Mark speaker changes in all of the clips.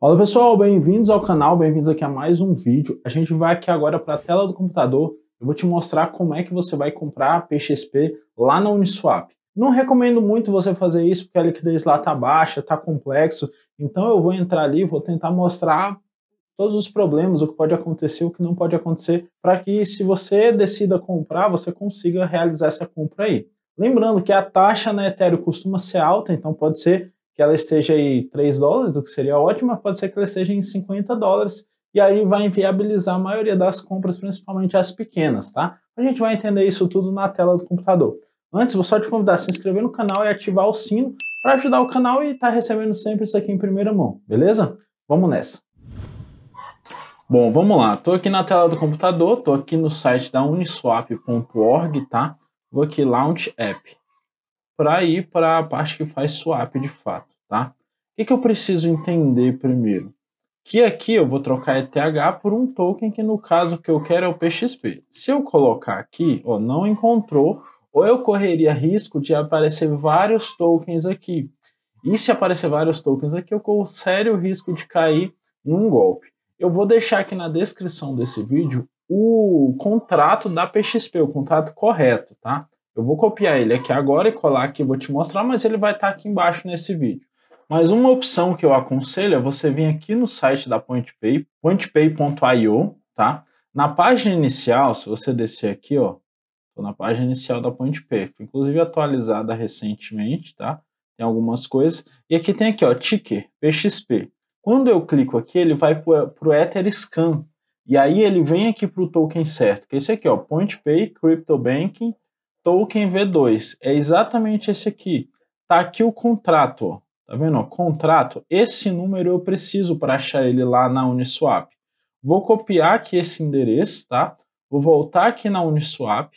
Speaker 1: Fala pessoal, bem-vindos ao canal, bem-vindos aqui a mais um vídeo. A gente vai aqui agora para a tela do computador, eu vou te mostrar como é que você vai comprar PXP lá na Uniswap. Não recomendo muito você fazer isso porque a liquidez lá está baixa, está complexo, então eu vou entrar ali e vou tentar mostrar todos os problemas, o que pode acontecer, o que não pode acontecer, para que se você decida comprar, você consiga realizar essa compra aí. Lembrando que a taxa na Ethereum costuma ser alta, então pode ser que ela esteja aí 3 dólares, o que seria ótimo, mas pode ser que ela esteja em 50 dólares, e aí vai inviabilizar a maioria das compras, principalmente as pequenas, tá? A gente vai entender isso tudo na tela do computador. Antes, vou só te convidar a se inscrever no canal e ativar o sino para ajudar o canal e estar tá recebendo sempre isso aqui em primeira mão, beleza? Vamos nessa! Bom, vamos lá. Estou aqui na tela do computador, estou aqui no site da uniswap.org, tá? Vou aqui Launch App para ir para a parte que faz swap de fato, tá? O que, que eu preciso entender primeiro? Que aqui eu vou trocar ETH por um token que no caso que eu quero é o PXP. Se eu colocar aqui, ó, não encontrou, ou eu correria risco de aparecer vários tokens aqui. E se aparecer vários tokens aqui, eu corro sério risco de cair num golpe. Eu vou deixar aqui na descrição desse vídeo o contrato da PXP, o contrato correto, tá? Eu vou copiar ele aqui agora e colar aqui, vou te mostrar, mas ele vai estar tá aqui embaixo nesse vídeo. Mas uma opção que eu aconselho é você vir aqui no site da PointPay, pointpay.io, tá? Na página inicial, se você descer aqui, ó, tô na página inicial da PointPay, foi inclusive atualizada recentemente, tá? Tem algumas coisas. E aqui tem aqui, ó, ticker, PXP. Quando eu clico aqui, ele vai para o EtherScan. E aí ele vem aqui para o token certo, que é esse aqui, ó, PointPay Crypto Banking token V2. É exatamente esse aqui. Tá aqui o contrato, ó. Tá vendo? Ó, contrato. Esse número eu preciso para achar ele lá na Uniswap. Vou copiar aqui esse endereço, tá? Vou voltar aqui na Uniswap.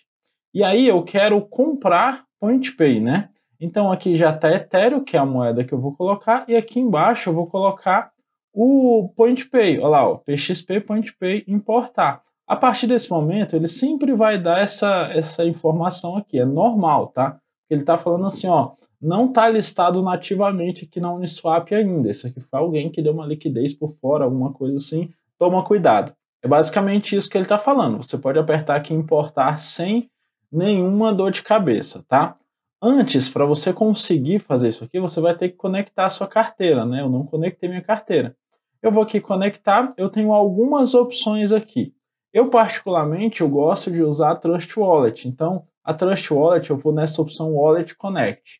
Speaker 1: E aí eu quero comprar PointPay, né? Então aqui já está Ethereum, que é a moeda que eu vou colocar, e aqui embaixo eu vou colocar o PointPay, olha lá, ó, PXP PointPay importar. A partir desse momento, ele sempre vai dar essa, essa informação aqui, é normal, tá? Ele está falando assim, ó, não está listado nativamente aqui na Uniswap ainda. Isso aqui foi alguém que deu uma liquidez por fora, alguma coisa assim. Toma cuidado. É basicamente isso que ele está falando. Você pode apertar aqui importar sem nenhuma dor de cabeça, tá? Antes, para você conseguir fazer isso aqui, você vai ter que conectar a sua carteira, né? Eu não conectei minha carteira. Eu vou aqui conectar, eu tenho algumas opções aqui. Eu, particularmente, eu gosto de usar a Trust Wallet. Então, a Trust Wallet, eu vou nessa opção Wallet Connect.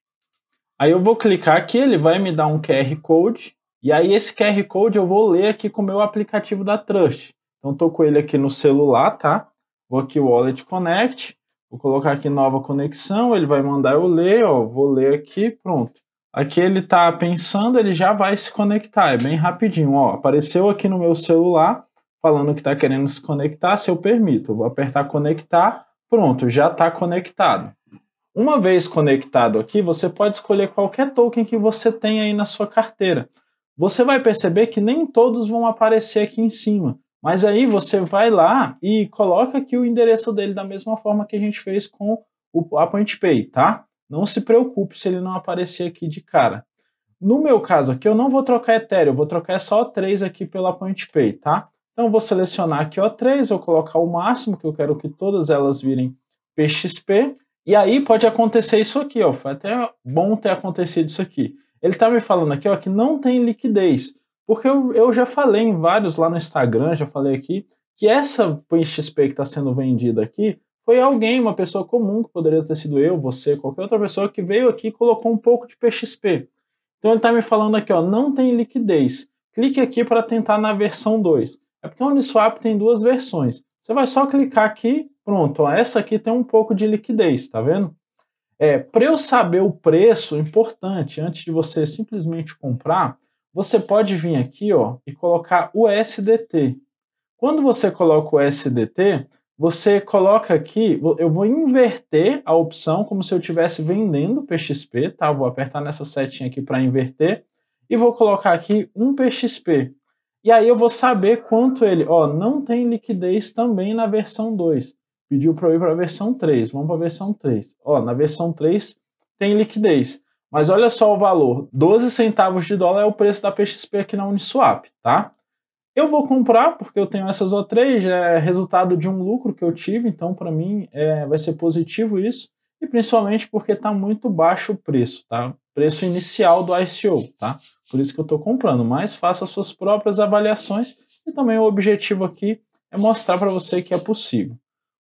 Speaker 1: Aí eu vou clicar aqui, ele vai me dar um QR Code. E aí esse QR Code eu vou ler aqui com o meu aplicativo da Trust. Então, estou com ele aqui no celular, tá? Vou aqui Wallet Connect. Vou colocar aqui nova conexão, ele vai mandar eu ler, ó, vou ler aqui, pronto. Aqui ele está pensando, ele já vai se conectar, é bem rapidinho, ó. Apareceu aqui no meu celular, falando que está querendo se conectar, se eu permito. Eu vou apertar conectar, pronto, já está conectado. Uma vez conectado aqui, você pode escolher qualquer token que você tem aí na sua carteira. Você vai perceber que nem todos vão aparecer aqui em cima, mas aí você vai lá e coloca aqui o endereço dele da mesma forma que a gente fez com o Appoint Pay, tá? Não se preocupe se ele não aparecer aqui de cara. No meu caso aqui, eu não vou trocar Ethereum, eu vou trocar só o 3 aqui pela Point Pay, tá? Então vou selecionar aqui O3, vou colocar o máximo que eu quero que todas elas virem PXP. E aí pode acontecer isso aqui, ó. Foi até bom ter acontecido isso aqui. Ele está me falando aqui, ó, que não tem liquidez. Porque eu, eu já falei em vários lá no Instagram, já falei aqui, que essa PXP que está sendo vendida aqui foi alguém, uma pessoa comum, que poderia ter sido eu, você, qualquer outra pessoa que veio aqui e colocou um pouco de PXP. Então ele está me falando aqui, ó, não tem liquidez. Clique aqui para tentar na versão 2. É porque a Uniswap tem duas versões. Você vai só clicar aqui, pronto, ó, essa aqui tem um pouco de liquidez, tá vendo? É, para eu saber o preço, importante, antes de você simplesmente comprar, você pode vir aqui ó, e colocar o SDT. Quando você coloca o SDT, você coloca aqui, eu vou inverter a opção como se eu estivesse vendendo PXP, tá? Vou apertar nessa setinha aqui para inverter e vou colocar aqui um PXP. E aí eu vou saber quanto ele. Ó, não tem liquidez também na versão 2. Pediu para eu ir para a versão 3. Vamos para a versão 3. Ó, na versão 3 tem liquidez. Mas olha só o valor: 12 centavos de dólar é o preço da PXP aqui na Uniswap, tá? Eu vou comprar porque eu tenho essas O3, é resultado de um lucro que eu tive, então para mim é, vai ser positivo isso e principalmente porque está muito baixo o preço, tá? Preço inicial do ICO, tá? Por isso que eu estou comprando, mas faça suas próprias avaliações e também o objetivo aqui é mostrar para você que é possível.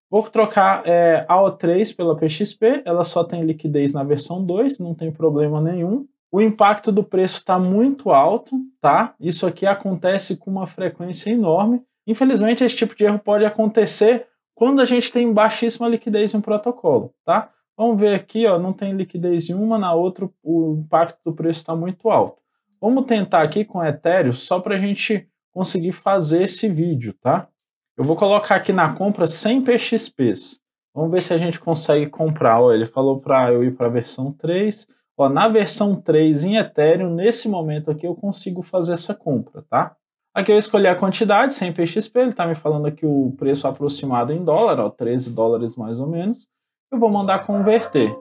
Speaker 1: Vou trocar é, a O3 pela PXP, ela só tem liquidez na versão 2, não tem problema nenhum. O impacto do preço está muito alto, tá? Isso aqui acontece com uma frequência enorme. Infelizmente, esse tipo de erro pode acontecer quando a gente tem baixíssima liquidez em um protocolo, tá? Vamos ver aqui, ó, não tem liquidez em uma, na outra o impacto do preço está muito alto. Vamos tentar aqui com Ethereum só para a gente conseguir fazer esse vídeo, tá? Eu vou colocar aqui na compra 100 PXPs. Vamos ver se a gente consegue comprar. Ó, ele falou para eu ir para a versão 3. Ó, na versão 3 em Ethereum, nesse momento aqui, eu consigo fazer essa compra, tá? Aqui eu escolhi a quantidade, 100 PXP, ele está me falando aqui o preço aproximado em dólar, ó, 13 dólares mais ou menos eu vou mandar converter.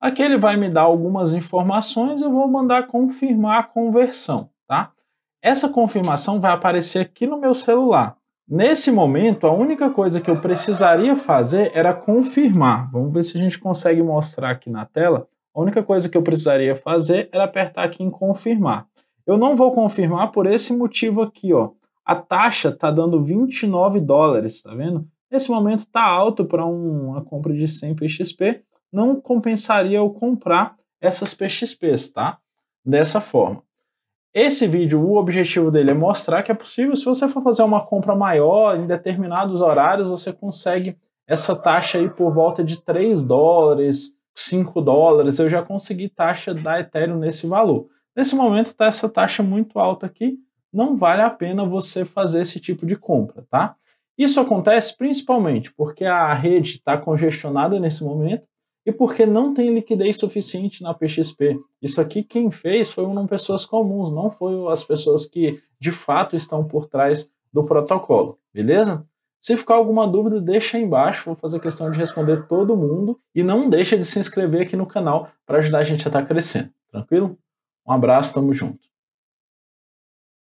Speaker 1: Aqui ele vai me dar algumas informações, eu vou mandar confirmar a conversão, tá? Essa confirmação vai aparecer aqui no meu celular. Nesse momento, a única coisa que eu precisaria fazer era confirmar. Vamos ver se a gente consegue mostrar aqui na tela. A única coisa que eu precisaria fazer era apertar aqui em confirmar. Eu não vou confirmar por esse motivo aqui, ó. A taxa tá dando 29 dólares, tá vendo? Nesse momento está alto para uma compra de 100 PXP, não compensaria eu comprar essas PXPs, tá? Dessa forma. Esse vídeo, o objetivo dele é mostrar que é possível, se você for fazer uma compra maior em determinados horários, você consegue essa taxa aí por volta de 3 dólares, 5 dólares. Eu já consegui taxa da Ethereum nesse valor. Nesse momento está essa taxa muito alta aqui, não vale a pena você fazer esse tipo de compra, tá? Isso acontece principalmente porque a rede está congestionada nesse momento e porque não tem liquidez suficiente na PXP. Isso aqui quem fez foram pessoas comuns, não foram as pessoas que de fato estão por trás do protocolo, beleza? Se ficar alguma dúvida, deixa aí embaixo, vou fazer questão de responder todo mundo e não deixa de se inscrever aqui no canal para ajudar a gente a estar tá crescendo, tranquilo? Um abraço, tamo junto.